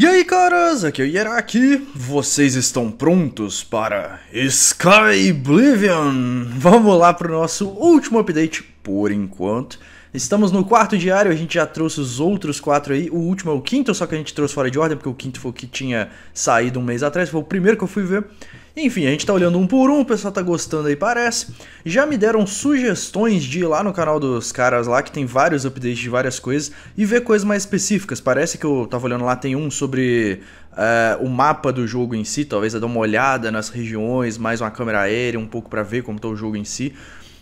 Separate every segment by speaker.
Speaker 1: E aí, caras, aqui é o Hieraki. Vocês estão prontos para Sky Oblivion? Vamos lá para o nosso último update por enquanto. Estamos no quarto diário, a gente já trouxe os outros quatro aí. O último é o quinto, só que a gente trouxe fora de ordem, porque o quinto foi o que tinha saído um mês atrás. Foi o primeiro que eu fui ver. Enfim, a gente tá olhando um por um, o pessoal tá gostando aí, parece. Já me deram sugestões de ir lá no canal dos caras lá, que tem vários updates de várias coisas, e ver coisas mais específicas. Parece que eu tava olhando lá, tem um sobre uh, o mapa do jogo em si, talvez eu dê uma olhada nas regiões, mais uma câmera aérea, um pouco para ver como tá o jogo em si.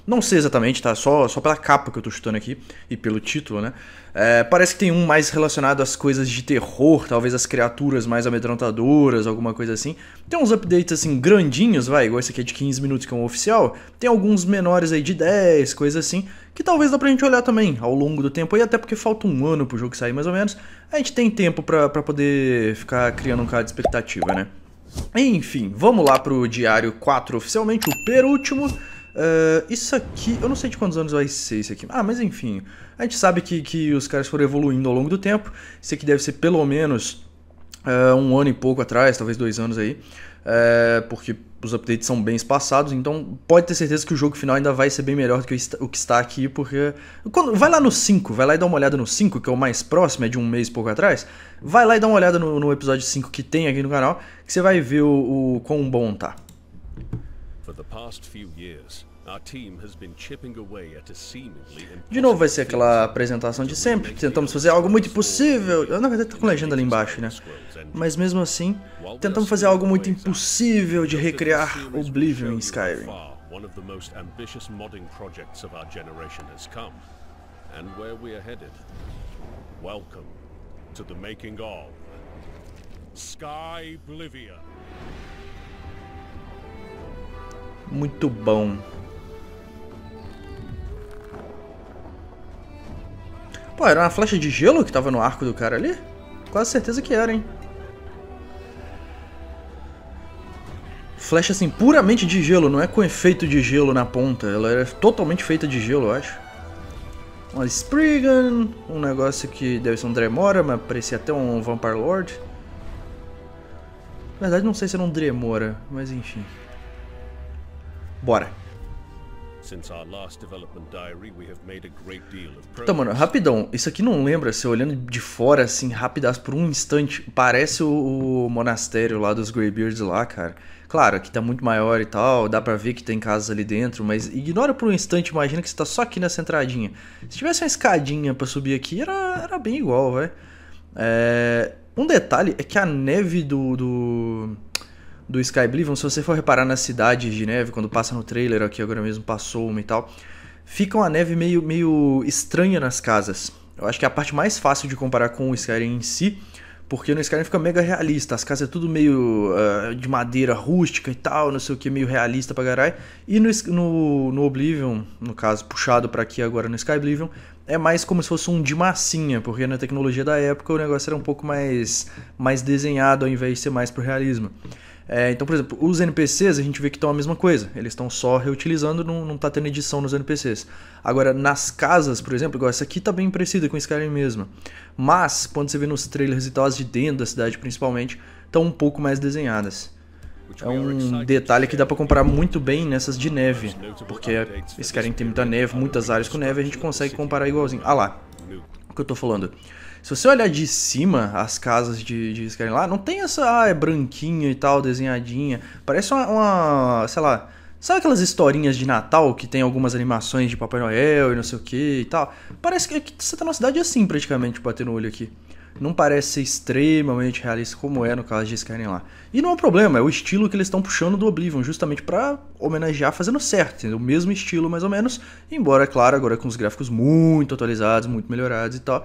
Speaker 1: Não sei exatamente, tá? Só, só pela capa que eu tô chutando aqui e pelo título, né? É, parece que tem um mais relacionado às coisas de terror, talvez as criaturas mais amedrontadoras, alguma coisa assim. Tem uns updates assim grandinhos, vai, igual esse aqui é de 15 minutos que é um oficial. Tem alguns menores aí de 10, coisa assim, que talvez dá pra gente olhar também ao longo do tempo. E até porque falta um ano pro jogo sair mais ou menos, a gente tem tempo pra, pra poder ficar criando um cara de expectativa, né? Enfim, vamos lá pro diário 4 oficialmente, o penúltimo. Uh, isso aqui, eu não sei de quantos anos vai ser isso aqui. Ah, mas enfim. A gente sabe que, que os caras foram evoluindo ao longo do tempo. Isso aqui deve ser pelo menos uh, um ano e pouco atrás, talvez dois anos aí. Uh, porque os updates são bem espaçados, então pode ter certeza que o jogo final ainda vai ser bem melhor do que o que está aqui, porque. Quando, vai lá no 5, vai lá e dá uma olhada no 5, que é o mais próximo, é de um mês pouco atrás. Vai lá e dá uma olhada no, no episódio 5 que tem aqui no canal, que você vai ver o, o quão bom tá. De novo vai ser aquela apresentação de sempre, tentamos fazer algo muito impossível. Eu na verdade tô tá com legenda ali embaixo, né? Mas mesmo assim, tentamos fazer algo muito impossível de recriar Oblivion em Skyrim.
Speaker 2: And where we are headed. Welcome to the making of Sky Oblivion.
Speaker 1: Muito bom. Pô, era uma flecha de gelo que tava no arco do cara ali? Quase certeza que era, hein? Flecha, assim, puramente de gelo. Não é com efeito de gelo na ponta. Ela era é totalmente feita de gelo, eu acho. Uma Spriggan. Um negócio que deve ser um Dremora, mas parecia até um Vampire Lord. Na verdade, não sei se era um Dremora, mas enfim. Bora. então mano, rapidão. Isso aqui não lembra, se olhando de fora, assim, rapidas por um instante, parece o, o monastério lá dos Greybeards lá, cara. Claro, aqui tá muito maior e tal, dá pra ver que tem casas ali dentro, mas ignora por um instante, imagina que você tá só aqui nessa entradinha. Se tivesse uma escadinha pra subir aqui, era, era bem igual, velho. É... Um detalhe é que a neve do... do do Sky Oblivion, então, se você for reparar nas cidades de neve, quando passa no trailer aqui agora mesmo passou uma e tal, fica uma neve meio, meio estranha nas casas. Eu acho que é a parte mais fácil de comparar com o Skyrim em si, porque no Skyrim fica mega realista, as casas é tudo meio uh, de madeira rústica e tal, não sei o que, meio realista pra caralho. E no, no, no Oblivion, no caso, puxado para aqui agora no Sky Oblivion, é mais como se fosse um de massinha, porque na tecnologia da época o negócio era um pouco mais, mais desenhado ao invés de ser mais pro realismo. É, então, por exemplo, os NPCs a gente vê que estão a mesma coisa. Eles estão só reutilizando, não, não tá tendo edição nos NPCs. Agora, nas casas, por exemplo, igual essa aqui tá bem parecida com Skyrim mesmo. Mas, quando você vê nos trailers e tal, as de dentro da cidade principalmente, estão um pouco mais desenhadas. É um detalhe que dá para comparar muito bem nessas de neve, porque Skyrim tem muita neve, muitas áreas com neve, a gente consegue comparar igualzinho. Ah lá, o que eu tô falando. Se você olhar de cima as casas de, de Skyrim lá, não tem essa, ah, é branquinha e tal, desenhadinha. Parece uma, uma, sei lá, sabe aquelas historinhas de Natal que tem algumas animações de Papai Noel e não sei o que e tal? Parece que, é que você tá numa cidade assim praticamente, bater no olho aqui não parece ser extremamente realista como é no caso de Skyrim lá. E não é um problema, é o estilo que eles estão puxando do Oblivion, justamente para homenagear fazendo certo, o mesmo estilo mais ou menos, embora, é claro, agora com os gráficos muito atualizados, muito melhorados e tal,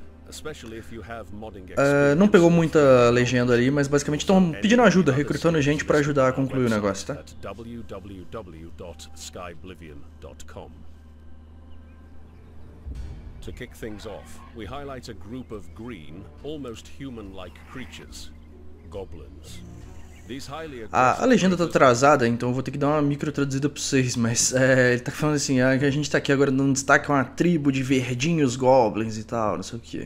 Speaker 2: Uh, não
Speaker 1: pegou muita legenda ali, mas basicamente estão pedindo ajuda, recrutando gente para ajudar a concluir o negócio, tá?
Speaker 2: To kick things off, we highlight a group of green, almost human-like creatures,
Speaker 1: goblins. Ah, a, a, legenda tá atrasada, então eu vou ter que dar uma micro traduzida pra vocês, mas é, ele tá falando assim, a, ah, a gente tá aqui agora dando destaque a uma tribo de verdinhos goblins e tal, não sei o que.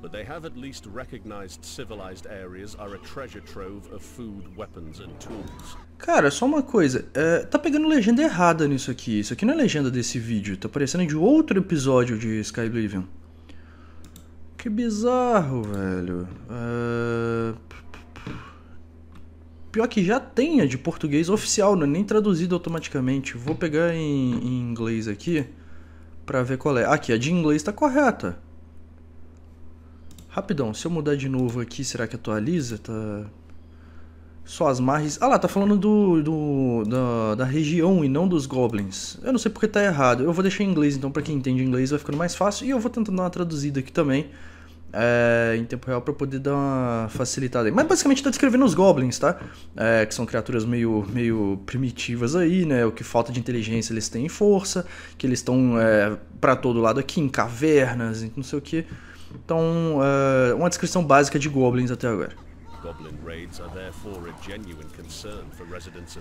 Speaker 2: but they have at least recognized civilized areas are a treasure trove of food, weapons and tools.
Speaker 1: Cara, só uma coisa, é, tá pegando legenda errada nisso aqui. Isso aqui não é legenda desse vídeo, tá parecendo de outro episódio de Sky Que bizarro, velho. É... Pior que já tenha de português oficial, não é nem traduzido automaticamente. Vou pegar em, em inglês aqui pra ver qual é. Aqui, a de inglês tá correta. Rapidão, se eu mudar de novo aqui, será que atualiza? Tá... Só as margens... Ah lá, tá falando do, do da, da, região e não dos goblins. Eu não sei porque tá errado. Eu vou deixar em inglês, então, pra quem entende inglês vai ficando mais fácil. E eu vou tentando dar uma traduzida aqui também. É, em tempo real para poder dar uma facilitada. Mas basicamente tá descrevendo os goblins, tá? É, que são criaturas meio, meio primitivas aí, né? O que falta de inteligência eles têm força, que eles estão é, eh, para todo lado aqui, em cavernas, não sei o que. Então, eh, uma descrição básica de goblins até agora.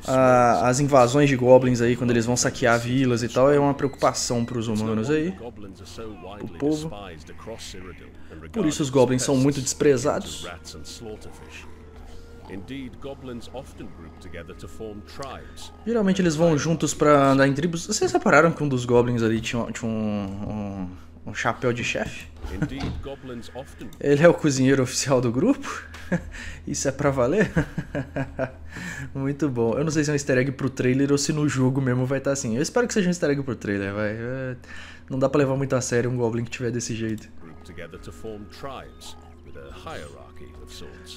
Speaker 1: Ah, as invasões de goblins aí, quando eles vão saquear vilas e tal, é uma preocupação para os humanos aí, o povo. Por isso os goblins são muito desprezados. Geralmente eles vão juntos para andar em tribos. Vocês repararam que um dos goblins ali tinha, tinha um, um um chapéu de chefe. Ele é o cozinheiro oficial do grupo? Isso é pra valer? Muito bom. Eu não sei se é um easter egg pro trailer ou se no jogo mesmo vai estar tá assim. Eu espero que seja um easter egg pro trailer, vai. É, não dá pra levar muito a sério um Goblin que tiver desse jeito.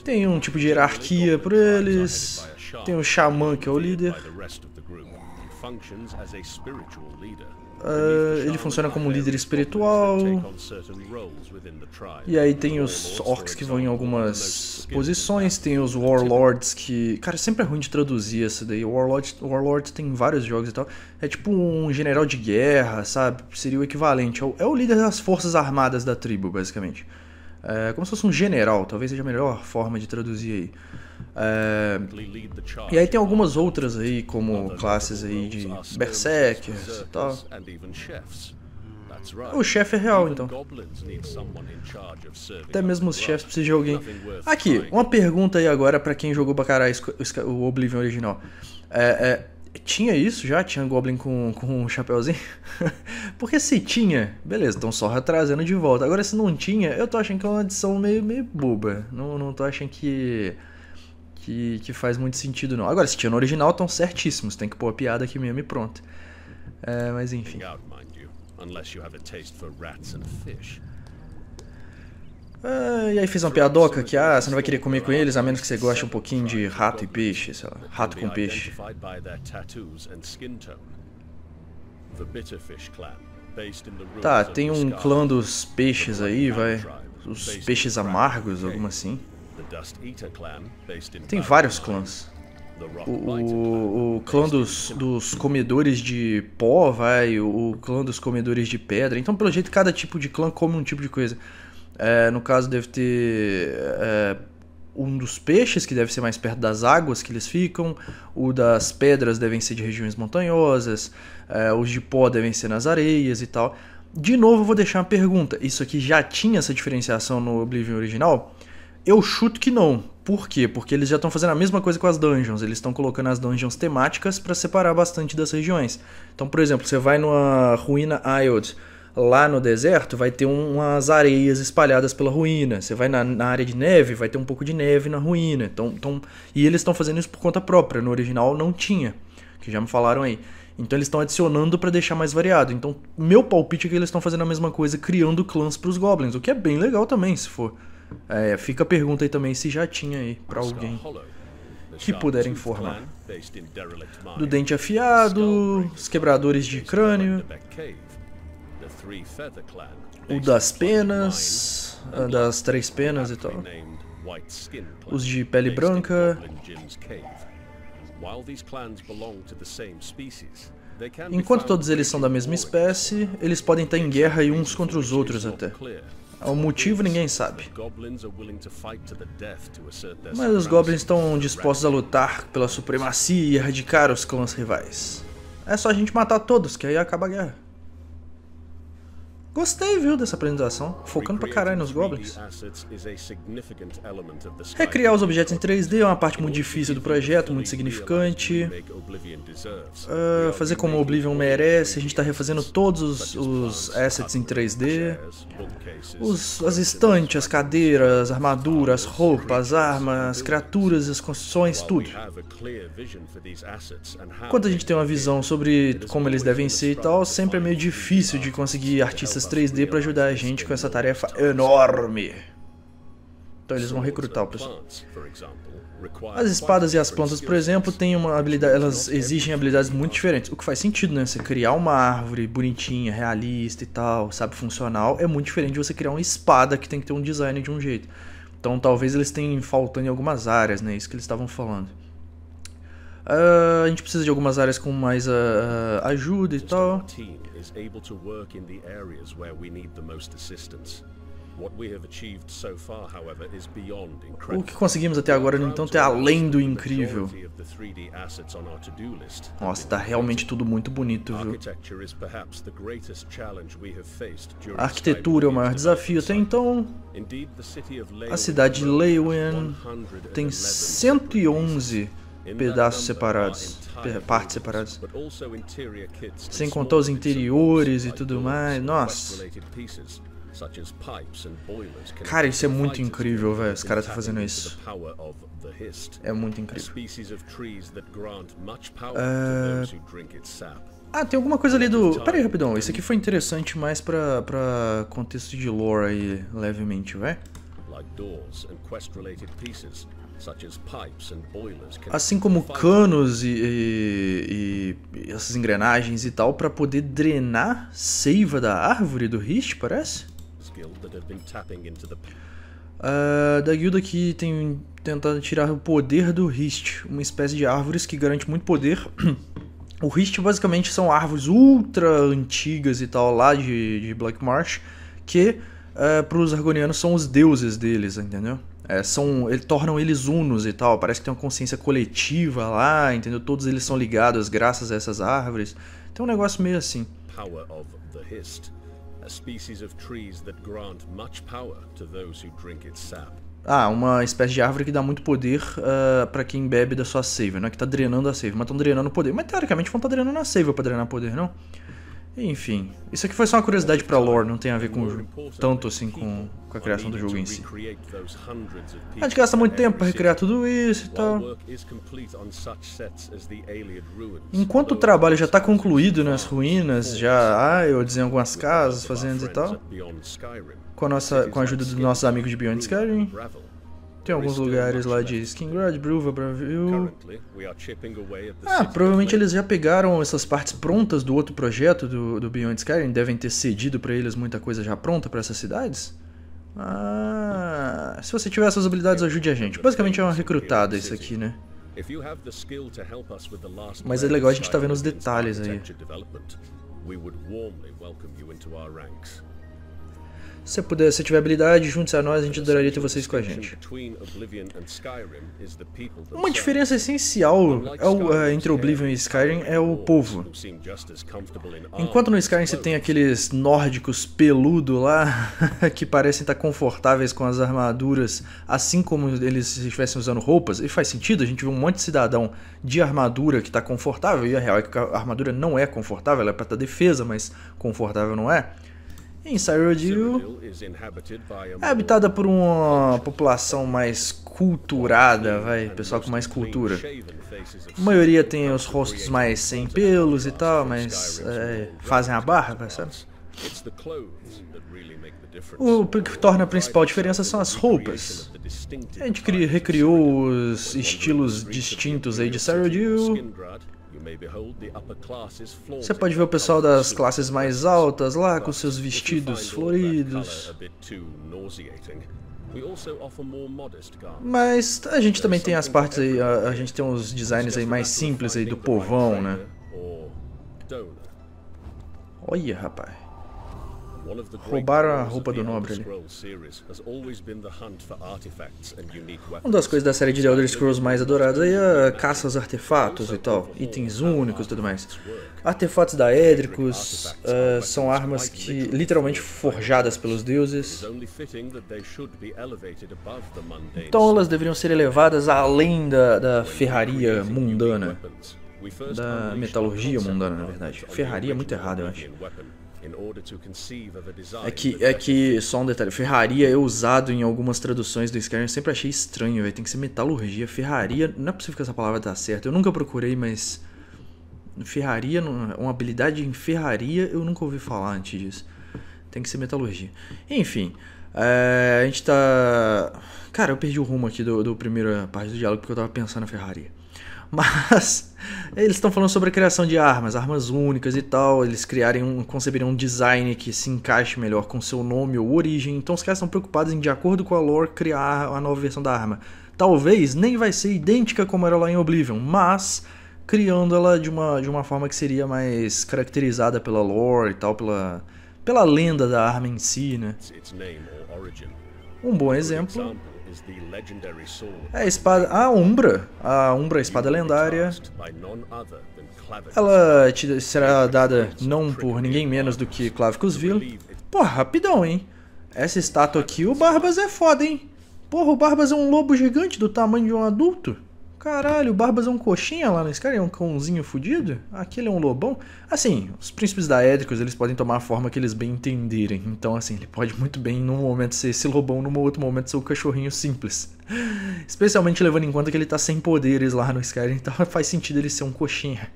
Speaker 2: Tem um tipo de hierarquia
Speaker 1: por eles. Tem um xamã que é o líder. Uh, ele funciona como líder espiritual. E aí tem os orcs que vão em algumas posições, tem os warlords que. Cara, sempre é ruim de traduzir essa daí. Warlord, warlord tem vários jogos e tal. É tipo um general de guerra, sabe? Seria o equivalente. É o líder das forças armadas da tribo, basicamente. É como se fosse um general, talvez seja a melhor forma de traduzir aí. É... E aí tem algumas outras aí, como classes aí de berserkers e tal. O chefe é real, então. Até mesmo os chefes precisam de alguém. Aqui, uma pergunta aí agora para quem jogou pra caralho o Oblivion original. É, é, tinha isso já? Tinha Goblin com, com um chapéuzinho? Porque se tinha, beleza, estão só trazendo de volta. Agora se não tinha, eu tô achando que é uma adição meio, meio boba. Não, não tô achando que que, que faz muito sentido, não. Agora, se tinha no original, estão certíssimos. Tem que pôr a piada aqui mesmo e pronto. É, mas enfim. Ah, e aí fiz uma piadoca que, ah, você não vai querer comer com eles, a menos que você goste um pouquinho de rato e peixe, sei lá, rato com peixe. Tá, tem um clã dos peixes aí, vai. Os peixes amargos, alguma assim. Tem vários clãs. O, o, clã dos, dos comedores de pó, vai, o, clã dos comedores de pedra. Então, pelo jeito, cada tipo de clã come um tipo de coisa. É, no caso, deve ter é, um dos peixes, que deve ser mais perto das águas que eles ficam. O das pedras devem ser de regiões montanhosas. É, os de pó devem ser nas areias e tal. De novo, eu vou deixar uma pergunta. Isso aqui já tinha essa diferenciação no Oblivion original? Eu chuto que não. Por quê? Porque eles já estão fazendo a mesma coisa com as dungeons. Eles estão colocando as dungeons temáticas para separar bastante das regiões. Então, por exemplo, você vai numa ruína Iod lá no deserto, vai ter umas areias espalhadas pela ruína. Você vai na, na, área de neve, vai ter um pouco de neve na ruína. Então, então, e eles estão fazendo isso por conta própria. No original não tinha, que já me falaram aí. Então eles estão adicionando para deixar mais variado. Então, meu palpite é que eles estão fazendo a mesma coisa, criando clãs para os goblins, o que é bem legal também, se for é, fica a pergunta aí também se já tinha aí para alguém que puder informar. Do dente afiado, os quebradores de crânio, o das penas, ah, das três penas e tal.
Speaker 2: Os de pele branca. Enquanto todos eles
Speaker 1: são da mesma espécie, eles podem estar em guerra e uns contra os outros até. O é motivo ninguém sabe. Mas os goblins estão dispostos a lutar pela supremacia e erradicar os clãs rivais. É só a gente matar todos, que aí acaba a guerra. Gostei, viu, dessa apresentação, focando pra caralho nos goblins. Recriar os objetos em 3D é uma parte muito difícil do projeto, muito significante.
Speaker 2: Uh,
Speaker 1: fazer como Oblivion merece, a gente tá refazendo todos os, os assets em 3D. Os, as estantes, as cadeiras, armaduras, as roupas, armas, criaturas, as construções, tudo. Quando a gente tem uma visão sobre como eles devem ser e tal, sempre é meio difícil de conseguir artistas 3D para ajudar a gente com essa tarefa enorme. Então eles vão recrutar o pessoal. As espadas e as plantas, por exemplo, têm uma habilidade, elas exigem habilidades muito diferentes. O que faz sentido, né? Você criar uma árvore bonitinha, realista e tal, sabe, funcional, é muito diferente de você criar uma espada que tem que ter um design de um jeito. Então talvez eles tenham faltando em algumas áreas, né? Isso que eles estavam falando. Uh, a gente precisa de algumas áreas com mais uh, ajuda e tal. O que conseguimos até agora, no entanto, é além do incrível. Nossa, tá realmente tudo muito bonito, viu?
Speaker 2: A arquitetura
Speaker 1: é o maior desafio até então.
Speaker 2: A cidade de Leywen tem
Speaker 1: 111 pedaços separados, partes separadas.
Speaker 2: Sem contar os
Speaker 1: interiores e tudo mais. Nossa.
Speaker 2: Cara, isso é muito incrível, velho. Os caras estão tá fazendo isso. É muito incrível. Uh... Ah, tem alguma coisa ali do. Pera aí,
Speaker 1: rapidão. Isso aqui foi interessante mais pra, pra contexto de lore aí, levemente, vai?
Speaker 2: assim como canos
Speaker 1: e, e, e essas engrenagens e tal, para poder drenar seiva da árvore do Rich, parece? Uh, da guilda que tem tentado tirar o poder do Rist, uma espécie de árvores que garante muito poder. o Rist basicamente são árvores ultra antigas e tal lá de, de Black Marsh, que uh, ah, para os argonianos são os deuses deles, entendeu? É, são, ele, tornam eles unos e tal, parece que tem uma consciência coletiva lá, entendeu? Todos eles são ligados graças a essas árvores. Tem um negócio meio assim. Power of the Hist,
Speaker 2: a species of trees that grant much power to those who drink its sap.
Speaker 1: Ah, uma espécie de árvore que dá muito poder uh, ah, para quem bebe da sua seiva, não é que tá drenando a seiva, mas estão drenando o poder. Mas teoricamente vão estar tá drenando a seiva para drenar poder, não? Enfim, isso aqui foi só uma curiosidade pra lore, não tem a ver com tanto assim com, com a criação do jogo em si. A gente gasta muito tempo pra recriar tudo isso e tal. Enquanto o trabalho já tá concluído nas ruínas, já ah, eu desenho algumas casas, fazendas e tal, com a, nossa, com a ajuda dos nossos amigos de Beyond Skyrim, tem alguns lugares lá de Skingrad, Bruva, Bravil. Ah, provavelmente eles já pegaram essas partes prontas do outro projeto do, do Beyond Skyrim, devem ter cedido para eles muita coisa já pronta para essas cidades. Ah, se você tiver essas habilidades, ajude a gente. Basicamente é uma recrutada isso aqui, né?
Speaker 2: Mas é legal a gente tá vendo os detalhes aí. ranks.
Speaker 1: Se puder, se tiver habilidade, junte-se a nós, a gente adoraria ter vocês com a gente. Uma diferença essencial é o, é, entre Oblivion e Skyrim é o povo. Enquanto no Skyrim você tem aqueles nórdicos peludo lá, que parecem estar confortáveis com as armaduras, assim como eles estivessem usando roupas, e faz sentido, a gente vê um monte de cidadão de armadura que está confortável, e a real é que a armadura não é confortável, ela é para estar tá defesa, mas confortável não é. Em Cyrodiil é habitada por uma população mais culturada, vai, pessoal com mais cultura. A maioria tem os rostos mais sem pelos e tal, mas é, fazem a barra, vai, tá sabe? O que torna a principal diferença são as roupas. A gente recriou os estilos distintos aí de Cyrodiil
Speaker 2: você pode ver o pessoal
Speaker 1: das classes mais altas lá com seus vestidos floridos. Mas a gente também tem as partes aí, a, a gente tem uns designs aí mais simples aí do povão, né? Olha, rapaz.
Speaker 2: Roubaram a roupa do nobre ali.
Speaker 1: Uma das coisas da série de Elder Scrolls mais adoradas é a caça aos artefatos e tal, itens únicos e tudo mais. Artefatos daédricos uh, são armas que literalmente forjadas pelos deuses. Então elas deveriam ser elevadas além da, da ferraria mundana da metalurgia mundana, na verdade. Ferraria é muito errada eu acho. É que, é que, só um detalhe, ferraria é usado em algumas traduções do Skyrim, eu sempre achei estranho, véio. tem que ser metalurgia, ferraria, não é possível que essa palavra tá certa, eu nunca procurei, mas ferraria, uma habilidade em ferraria eu nunca ouvi falar antes disso, tem que ser metalurgia. Enfim, é, a gente tá... Cara, eu perdi o rumo aqui do, do primeira parte do diálogo porque eu tava pensando na ferraria. Mas eles estão falando sobre a criação de armas, armas únicas e tal. Eles criarem um, conceberiam um design que se encaixe melhor com seu nome ou origem. Então os caras estão preocupados em, de acordo com a lore, criar a nova versão da arma. Talvez nem vai ser idêntica como era lá em Oblivion, mas criando ela de uma, de uma forma que seria mais caracterizada pela lore e tal, pela, pela lenda da arma em si, né? Um bom exemplo é a espada. Ah, a Umbra. A Umbra, a espada lendária. Ela te será dada não por ninguém menos do que Clavicusville. Pô, rapidão, hein? Essa estátua aqui, o Barbas é foda, hein? Porra, o Barbas é um lobo gigante do tamanho de um adulto. Caralho, o Barbas é um coxinha lá no cara? É um cãozinho fudido? Aquele é um lobão? Assim, os príncipes daédricos, eles podem tomar a forma que eles bem entenderem. Então, assim, ele pode muito bem num momento ser esse lobão, num outro momento ser o um cachorrinho simples. Especialmente levando em conta que ele tá sem poderes lá no Skyrim, então faz sentido ele ser um coxinha.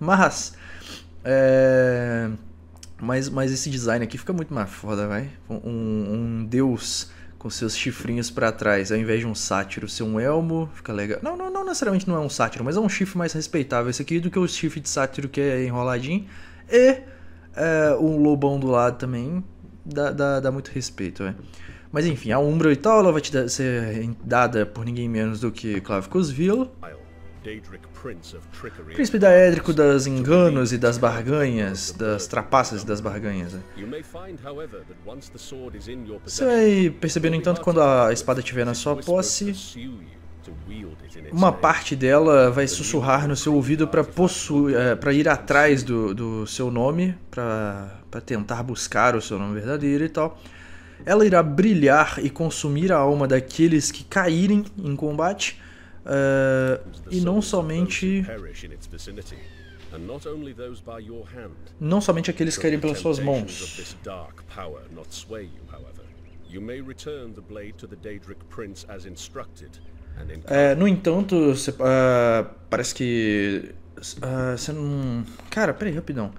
Speaker 1: Mas... É... Mas, mas esse design aqui fica muito mais foda, vai. Um, um deus com seus chifrinhos para trás, ao invés de um sátiro ser um elmo, fica legal. Não, não, não necessariamente não é um sátiro, mas é um chifre mais respeitável esse aqui do que o chifre de sátiro que é enroladinho. E é, um lobão do lado também dá, dá, dá muito respeito, véio. Mas enfim, a Umbra e tal, ela vai te dar, ser dada por ninguém menos do que Clavicus Vilo.
Speaker 2: Príncipe Daédrico
Speaker 1: das enganos e das barganhas, das trapaças e das barganhas. Né?
Speaker 2: Você vai
Speaker 1: perceber, no entanto, quando a espada estiver na sua posse, uma parte dela vai sussurrar no seu ouvido para é, ir atrás do, do seu nome, para tentar buscar o seu nome verdadeiro e tal. Ela irá brilhar e consumir a alma daqueles que caírem em combate ah, e não somente não somente aqueles que caírem pelas suas mãos. É, no entanto, cê, uh, ah, parece que ah, você uh, não. Cara, peraí, rapidão.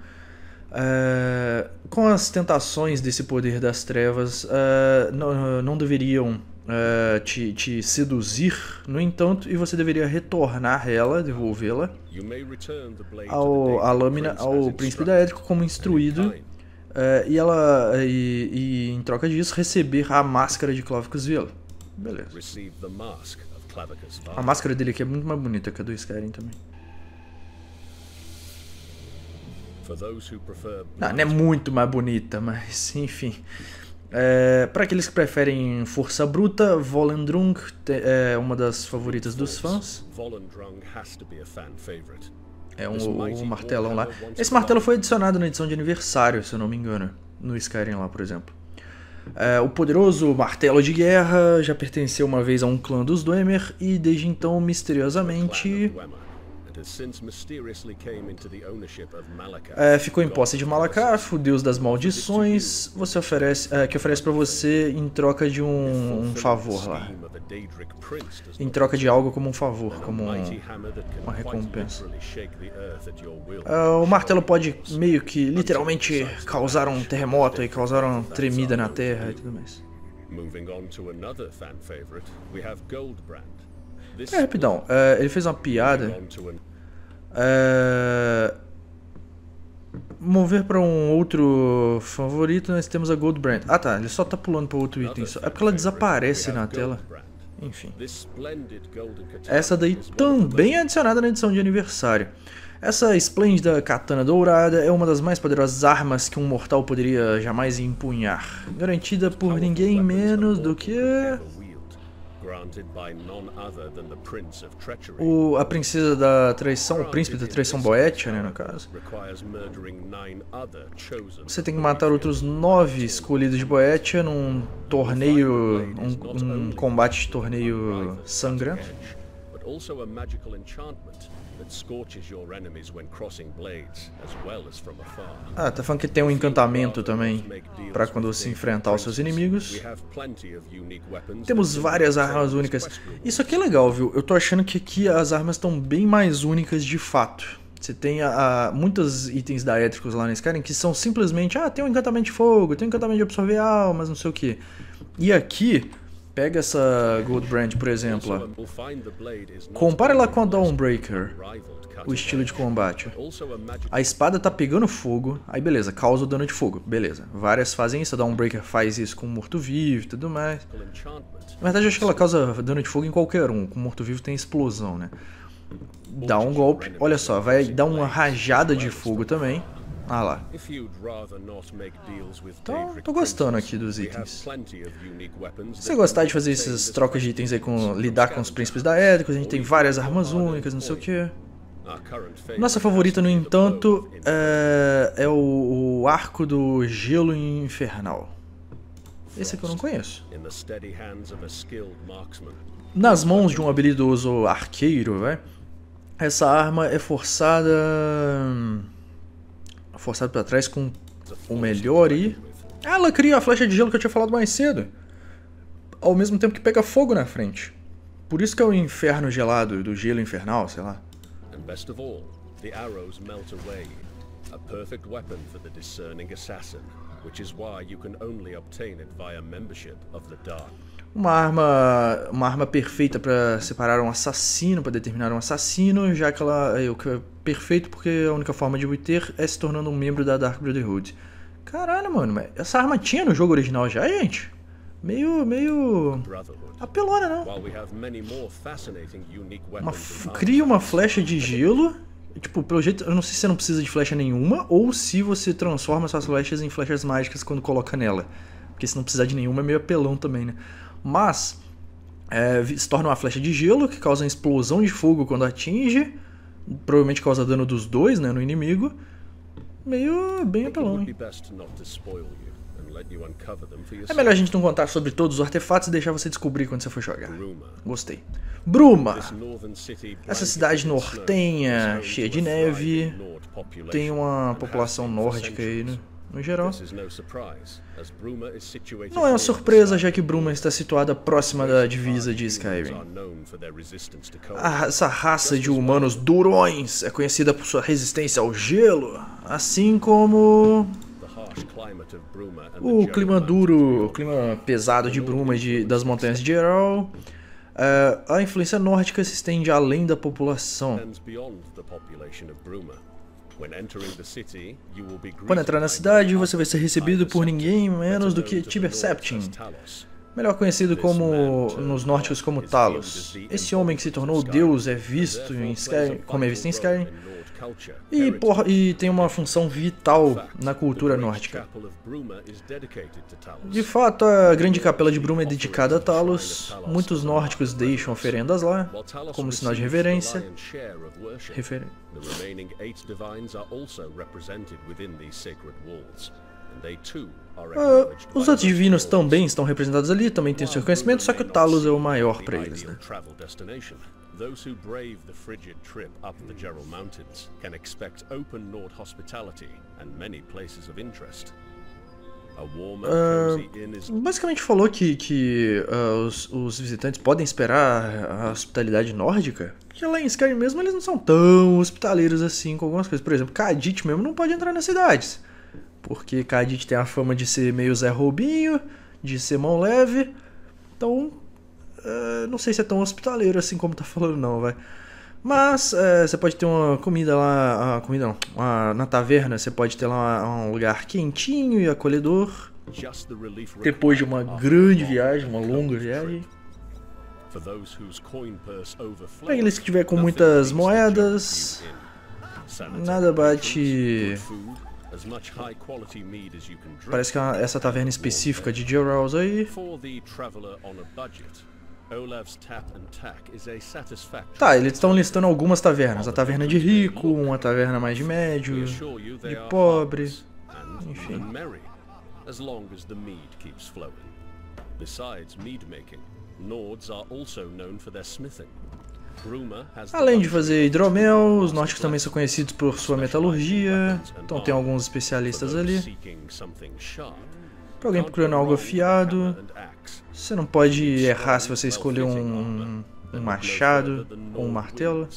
Speaker 1: Uh, com as tentações desse poder das trevas, não deveriam eh, te, te seduzir, no entanto, e você deveria retornar ela, devolvê-la ao a lâmina ao príncipe da Édico como instruído. Uh, e ela e, e, em troca disso receber a máscara de Clavicus Vila. Beleza. A máscara dele aqui é muito mais bonita que a do Skyrim também. Não, não é muito mais bonita, mas enfim. É, para aqueles que preferem força bruta, Volendrung é uma das favoritas dos fãs.
Speaker 2: É um, um martelão lá. Esse martelo
Speaker 1: foi adicionado na edição de aniversário, se eu não me engano, no Skyrim lá, por exemplo. É, o poderoso martelo de guerra já pertenceu uma vez a um clã dos Dwemer e desde então, misteriosamente. É, ficou em posse de Malakaf, o deus das maldições, você oferece, é, que oferece para você em troca de um, um, favor lá.
Speaker 2: Em troca de algo como um favor, como um, uma recompensa. É, o
Speaker 1: martelo pode meio que literalmente causar um terremoto e causar uma tremida na terra e tudo mais. É, rapidão, é, ele fez uma piada é... Mover para um outro favorito, nós temos a Gold Brand. Ah tá, ele só tá pulando para outro item só. É porque ela desaparece na tela. Enfim. Essa daí também é adicionada na edição de aniversário. Essa esplêndida katana dourada é uma das mais poderosas armas que um mortal poderia jamais empunhar. Garantida por ninguém menos do que. O, a princesa da traição, o príncipe da traição Boetia, né, no caso. Você tem que matar outros nove escolhidos de Boetia num torneio, um, um combate de torneio sangrento
Speaker 2: that scorches your enemies when crossing blades, as well as from afar.
Speaker 1: Ah, tá falando que tem um encantamento também para quando você enfrentar os seus inimigos.
Speaker 2: Temos várias armas
Speaker 1: únicas. Isso aqui é legal, viu? Eu tô achando que aqui as armas estão bem mais únicas de fato. Você tem a, muitos itens daétricos lá na Skyrim que são simplesmente, ah, tem um encantamento de fogo, tem um encantamento de absorver almas, não sei o que. E aqui, Pega essa Gold Brand, por exemplo. Compara ela com a Dawnbreaker, o estilo de combate. A espada tá pegando fogo, aí beleza, causa o dano de fogo, beleza. Várias fazem isso, a Dawnbreaker faz isso com morto-vivo e tudo mais. Na verdade, eu acho que ela causa dano de fogo em qualquer um, com morto-vivo tem explosão, né? Dá um golpe, olha só, vai dar uma rajada de fogo também. Ah lá.
Speaker 2: Então, tô gostando aqui dos itens. Se você gostar de
Speaker 1: fazer essas trocas de itens aí com lidar com os príncipes da Édricos, a gente tem várias armas únicas, não sei o quê. Nossa favorita, no entanto, é, é o, o, Arco do Gelo Infernal.
Speaker 2: Esse aqui eu não conheço.
Speaker 1: Nas mãos de um habilidoso arqueiro, vai, essa arma é forçada hum, forçado para trás com o melhor e... Ah, ela cria a flecha de gelo que eu tinha falado mais cedo. Ao mesmo tempo que pega fogo na frente. Por isso que é o inferno gelado, do gelo infernal, sei lá.
Speaker 2: And best of all, the arrows melt away. A perfect weapon for the discerning assassin, which is why you can only obtain it via membership of the Dark
Speaker 1: uma arma, uma arma perfeita para separar um assassino, para determinar um assassino, já que ela é, é perfeito porque a única forma de o ter é se tornando um membro da Dark Brotherhood. Caralho, mano, essa arma tinha no jogo original já, gente? Meio, meio...
Speaker 2: apelona, não? Uma Cria
Speaker 1: uma flecha de gelo, tipo, pelo jeito, eu não sei se você não precisa de flecha nenhuma, ou se você transforma suas flechas em flechas mágicas quando coloca nela. Porque se não precisar de nenhuma é meio apelão também, né? mas é, se torna uma flecha de gelo que causa uma explosão de fogo quando atinge, provavelmente causa dano dos dois né, no inimigo. Meio bem apelão. Hein? É melhor a gente não contar sobre todos os artefatos e deixar você descobrir quando você for jogar. Gostei. Bruma.
Speaker 2: Essa cidade nortenha,
Speaker 1: cheia de neve. Tem uma população nórdica aí, né?
Speaker 2: no geral. Não é uma
Speaker 1: surpresa, já que Bruma está situada próxima da divisa de Skyrim. A, essa raça de humanos durões é conhecida por sua resistência ao gelo, assim como o clima duro, o clima pesado de Bruma e de, das montanhas de Geralt. Uh, eh, a influência nórdica se estende além da população. Quando entrar na cidade, você vai ser recebido por ninguém menos do que Tiber Septim, melhor conhecido como nos nórdicos como Talos. Esse homem que se tornou deus é visto em Skyrim, como é visto em Skyrim, e, e tem uma função vital na cultura nórdica. De fato, a grande capela de Bruma é dedicada a Talos. Muitos nórdicos deixam oferendas lá, como sinal de reverência. Refer... Uh, os outros divinos também estão representados ali, também têm seu reconhecimento, só que o Talos é o maior para eles. Né?
Speaker 2: Those who brave the frigid trip up the Gerald Mountains can expect open Nord hospitality and many places of interest. Uh,
Speaker 1: basicamente falou que, que uh, os, os, visitantes podem esperar a hospitalidade nórdica, porque lá em Skyrim mesmo eles não são tão hospitaleiros assim com algumas coisas. Por exemplo, Kadit mesmo não pode entrar nas cidades, porque Kadit tem a fama de ser meio Zé Roubinho, de ser mão leve, então Uh, não sei se é tão hospitaleiro assim como tá falando, não, vai. Mas eh, você pode ter uma comida lá, uma comida não, na taverna você pode ter lá um lugar quentinho e acolhedor. Depois de uma grande viagem, uma longa viagem.
Speaker 2: Para aqueles que tiver com muitas
Speaker 1: moedas, nada bate.
Speaker 2: Parece que é essa taverna específica
Speaker 1: de Gerald aí Tá, eles estão listando algumas tavernas. A taverna de rico, uma taverna mais de médio, de pobre, enfim. Além de fazer hidromel, os nórdicos também são conhecidos por sua metalurgia, então tem alguns especialistas ali. Pra alguém procurando algo afiado. Você não pode errar se você escolher um, um machado ou um martelo.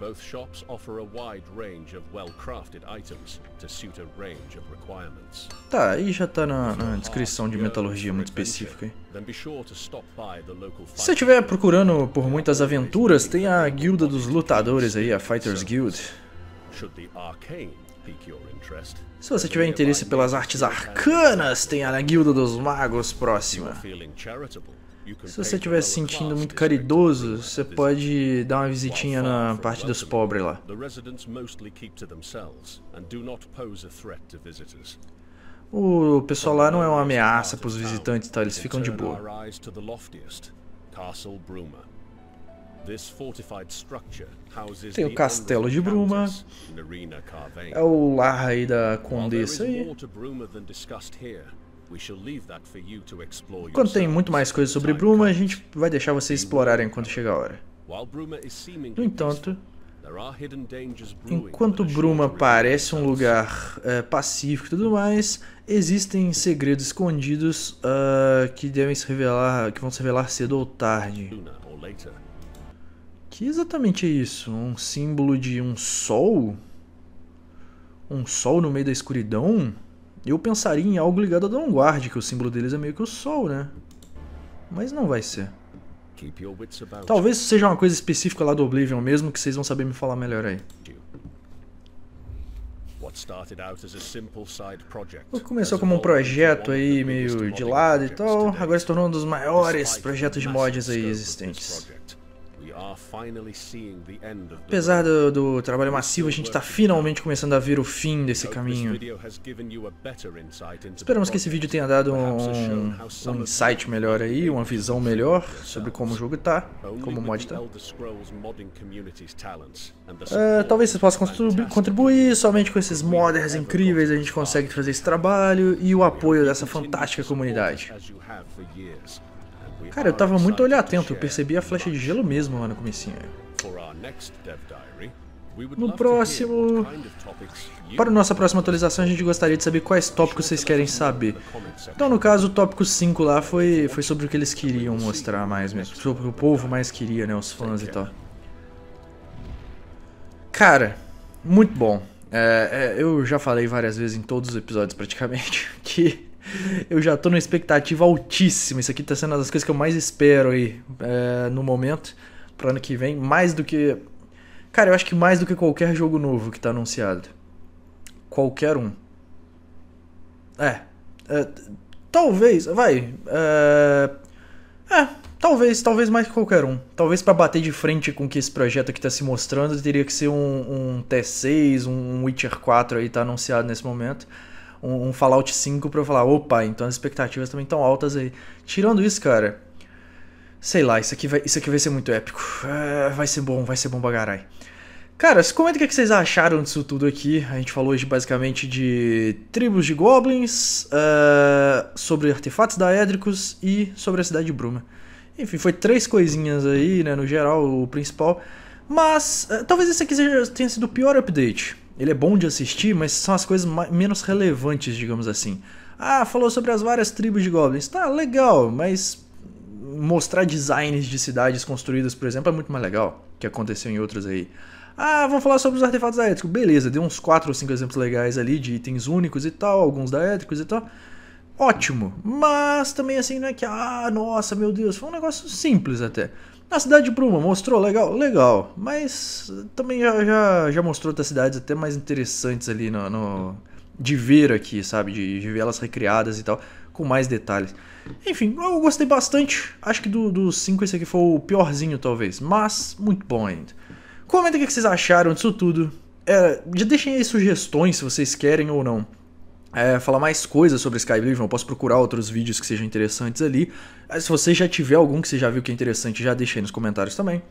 Speaker 2: Both shops offer a wide range of well-crafted items to suit a range of requirements.
Speaker 1: Tá, aí já tá na, na descrição de metalurgia muito específica.
Speaker 2: Aí. Se você
Speaker 1: estiver procurando por muitas aventuras, tem a Guilda dos Lutadores aí, a Fighters Guild. Should the arcane se você tiver interesse pelas artes arcanas, tem a na Guilda dos Magos próxima. Se você estiver se sentindo muito caridoso, você pode dar uma visitinha na parte dos pobres lá. O pessoal lá não é uma ameaça para os visitantes, tá? Eles ficam de boa.
Speaker 2: Castle Bruma. Tem o Castelo de Bruma. É
Speaker 1: o lar aí da Condessa aí.
Speaker 2: Quando tem muito mais coisa sobre
Speaker 1: Bruma, a gente vai deixar vocês explorarem enquanto chegar a hora.
Speaker 2: No entanto,
Speaker 1: enquanto Bruma parece um lugar é, pacífico e tudo mais, existem segredos escondidos uh, que devem se revelar, que vão se revelar cedo ou tarde. Que exatamente é isso? Um símbolo de um sol? Um sol no meio da escuridão? Eu pensaria em algo ligado à Vanguard, que o símbolo deles é meio que o sol, né? Mas não vai ser. Talvez seja uma coisa específica lá do Oblivion mesmo, que vocês vão saber me falar melhor aí. Começou como um projeto aí meio de lado e tal, agora se tornou um dos maiores projetos de mods aí existentes.
Speaker 2: Apesar do,
Speaker 1: do, trabalho massivo, a gente está finalmente começando a ver o fim desse caminho. Esperamos que esse vídeo tenha dado um, um insight melhor aí, uma visão melhor sobre como o jogo está, como o mod está. É, talvez vocês possam contribuir somente com esses modders incríveis, a gente consegue fazer esse trabalho e o apoio dessa fantástica comunidade.
Speaker 2: Cara, eu tava muito olho atento, eu
Speaker 1: percebi a flecha de gelo mesmo lá no comecinho.
Speaker 2: No próximo... Para nossa
Speaker 1: próxima atualização, a gente gostaria de saber quais tópicos vocês querem saber. Então, no caso, o tópico 5 lá foi, foi sobre o que eles queriam mostrar mais mesmo. Né? Sobre o que o povo mais queria, né? Os fãs e tal. Cara, muito bom. É, é, eu já falei várias vezes em todos os episódios, praticamente, que eu já tô numa expectativa altíssima. Isso aqui tá sendo uma das coisas que eu mais espero aí é, no momento, pro ano que vem. Mais do que. Cara, eu acho que mais do que qualquer jogo novo que tá anunciado. Qualquer um. É. é talvez. Vai. É, é. Talvez, talvez mais que qualquer um. Talvez para bater de frente com que esse projeto aqui tá se mostrando, teria que ser um, um T6, um Witcher 4 aí tá anunciado nesse momento um, um Fallout 5 pra eu falar, opa, então as expectativas também estão altas aí. Tirando isso, cara, sei lá, isso aqui vai, isso aqui vai ser muito épico. É, vai ser bom, vai ser bom pra caralho. Cara, comenta o é que vocês acharam disso tudo aqui. A gente falou hoje basicamente de tribos de goblins, uh, sobre artefatos daédricos e sobre a cidade de Bruma. Enfim, foi três coisinhas aí, né, no geral, o principal. Mas uh, talvez esse aqui seja, tenha sido o pior update. Ele é bom de assistir, mas são as coisas menos relevantes, digamos assim. Ah, falou sobre as várias tribos de goblins. Tá, legal, mas mostrar designs de cidades construídas, por exemplo, é muito mais legal, que aconteceu em outros aí. Ah, vamos falar sobre os artefatos da ética. Beleza, deu uns 4 ou 5 exemplos legais ali de itens únicos e tal, alguns da éticos e tal. Ótimo, mas também assim, não é que ah, nossa, meu Deus, foi um negócio simples até. Na cidade de Bruma, mostrou legal? Legal. Mas também já, já, já mostrou outras cidades até mais interessantes ali no, no de ver aqui, sabe? De, de, ver elas recriadas e tal, com mais detalhes. Enfim, eu gostei bastante. Acho que dos do 5 esse aqui foi o piorzinho, talvez. Mas, muito bom ainda. Comenta o que vocês acharam disso tudo. É, já deixem aí sugestões se vocês querem ou não é, falar mais coisas sobre Sky eu posso procurar outros vídeos que sejam interessantes ali. É, se você já tiver algum que você já viu que é interessante, já deixa aí nos comentários também.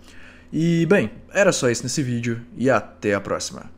Speaker 1: E bem, era só isso nesse vídeo e até a próxima.